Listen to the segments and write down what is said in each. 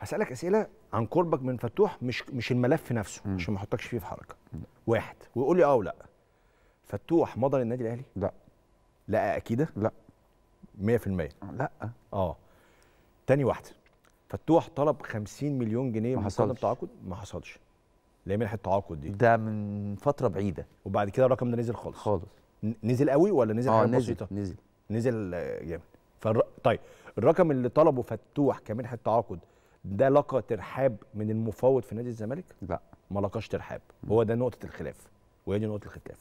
هسالك اسئله عن قربك من فتوح مش مش الملف نفسه م. عشان ما احطكش فيه في حركه م. واحد وقول لي اه ولا فتوح مضى للنادي الاهلي لا لا اكيده لا 100% لا اه تاني واحده فتوح طلب 50 مليون جنيه ما حصلش تعاقد ما حصلش اللي هي منحه التعاقد دي ده من فتره بعيده وبعد كده الرقم ده نزل خالص خالص نزل قوي ولا نزل آه، حاجه بسيطه نزل نزل آه، جامد فالر... طيب الرقم اللي طلبه فتوح كمنحه تعاقد ده لقى ترحاب من المفاوض في نادي الزمالك؟ لا ما لقاش ترحاب هو ده نقطه الخلاف وهي دي نقطه الخلاف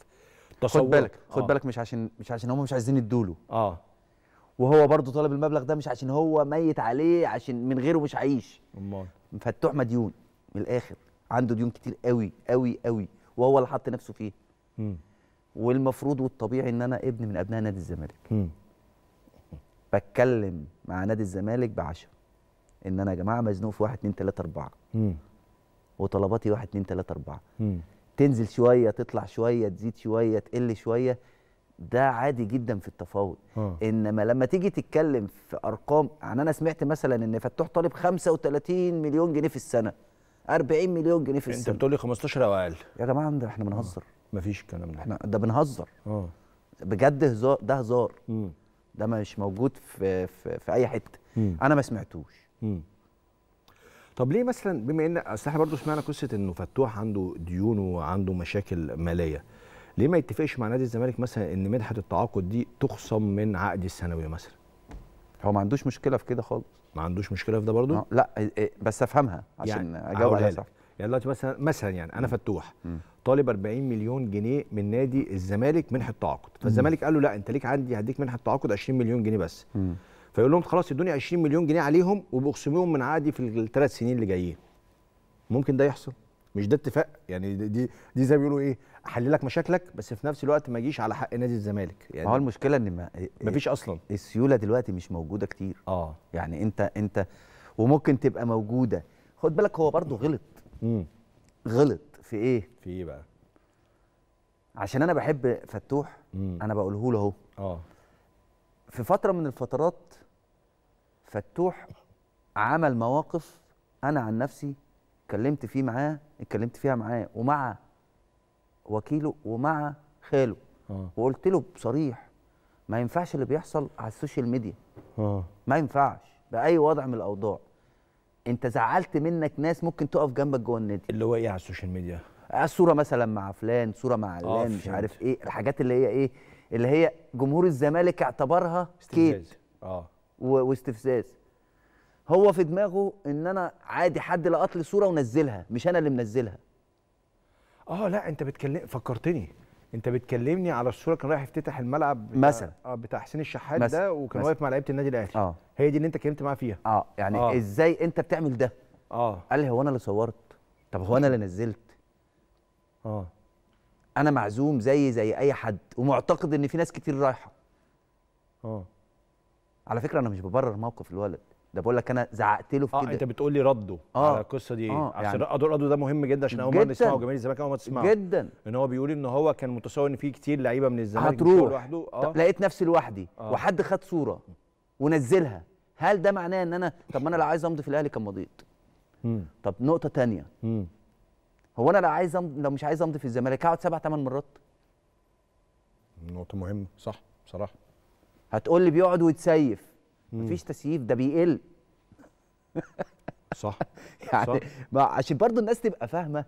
تصور خد بالك خد آه. بالك مش عشان مش عشان هم مش عايزين يدوله اه وهو برضه طالب المبلغ ده مش عشان هو ميت عليه عشان من غيره مش عايش امال فتوح مديون من الاخر عنده ديون كتير قوي قوي قوي وهو اللي حط نفسه فيه م. والمفروض والطبيعي ان انا ابن من ابناء نادي الزمالك م. بتكلم مع نادي الزمالك بعشم ان انا يا جماعه مزنوق في 1 2 3 4 وطلباتي 1 2 3 4 تنزل شويه تطلع شويه تزيد شويه تقل شويه ده عادي جدا في التفاوض آه. انما لما تيجي تتكلم في ارقام يعني انا سمعت مثلا ان فتوح طالب 35 مليون جنيه في السنه 40 مليون جنيه في السنه انت بتقول لي 15 او اقل يا جماعه ده احنا آه. بنهزر مفيش الكلام ده احنا ده بنهزر اه بجد هزار ده هزار ده مش موجود في في, في اي حته انا ما سمعتوش طب ليه مثلا بما ان اصل احنا برضه سمعنا قصه انه فتوح عنده ديون وعنده مشاكل ماليه ليه ما يتفقش مع نادي الزمالك مثلا ان منحه التعاقد دي تخصم من عقد السنوي مثلا هو ما عندوش مشكله في كده خالص ما عندوش مشكله في ده برضه آه، لا إيه، إيه، بس افهمها عشان يعني اجاوب عليها صح يعني دلوقتي مثلا مثلا يعني انا فتوح طالب 40 مليون جنيه من نادي الزمالك منحه تعاقد فالزمالك قال له لا انت ليك عندي هديك منحه تعاقد 20 مليون جنيه بس مم. فيقول لهم خلاص ادوني 20 مليون جنيه عليهم وبقسميهم من عقدي في الثلاث سنين اللي جايين ممكن ده يحصل مش ده اتفاق يعني دي دي زي ما بيقولوا ايه احل لك مشاكلك بس في نفس الوقت ما اجيش على حق نادي الزمالك يعني هو المشكله ان ما مفيش اصلا السيوله دلوقتي مش موجوده كتير اه يعني انت انت وممكن تبقى موجوده خد بالك هو برضه غلط مم. غلط في ايه في ايه بقى عشان انا بحب فتوح مم. انا بقوله له اهو اه في فتره من الفترات فتوح عمل مواقف انا عن نفسي اتكلمت فيه معاه اتكلمت فيها معاه ومع وكيله ومع خاله آه. وقلت له بصريح ما ينفعش اللي بيحصل على السوشيال ميديا آه. ما ينفعش باي وضع من الاوضاع انت زعلت منك ناس ممكن تقف جنبك جوه النادي اللي هو ايه على السوشيال ميديا الصوره آه، مثلا مع فلان صوره مع علان مش عارف ايه الحاجات اللي هي ايه اللي هي جمهور الزمالك اعتبرها كيد اه واستفزاز هو في دماغه ان انا عادي حد لقط لي صوره ونزلها مش انا اللي منزلها اه لا انت بتكلم فكرتني انت بتكلمني على الصوره كان رايح يفتتح الملعب مثلا اه بتاع حسين الشحات ده وكان واقف مع لعيبه النادي الاهلي اه هي دي اللي انت اتكلمت معاه فيها اه يعني آه. ازاي انت بتعمل ده اه قال لي هو انا اللي صورت طب هو انا اللي نزلت اه انا معزوم زي زي اي حد ومعتقد ان في ناس كتير رايحه اه على فكره انا مش ببرر موقف الولد ده بقول لك انا زعقت له في آه، كده اه انت بتقول لي رده آه. على القصه دي آه. عشان يعني رده ده مهم جدا عشان اول مره نسمعه جماهير الزمالك اول مره تسمعه جدا ان هو بيقول ان هو كان متصور ان في كتير لعيبه من الزمالك هتروح لوحده آه. لقيت نفسي لوحدي آه. وحد خد صوره ونزلها هل ده معناه ان انا طب ما انا لو عايز امضي في الاهلي كان مضيت طب نقطه ثانيه هو انا لو عايز أمضي لو مش عايز امضي في الزمالك هقعد سبع ثمان مرات نقطه مهمه صح بصراحه هتقول لي بيقعد ويتسيف مفيش تسييف ده بيقل صح يعني صح. عشان برضو الناس تبقى فاهمه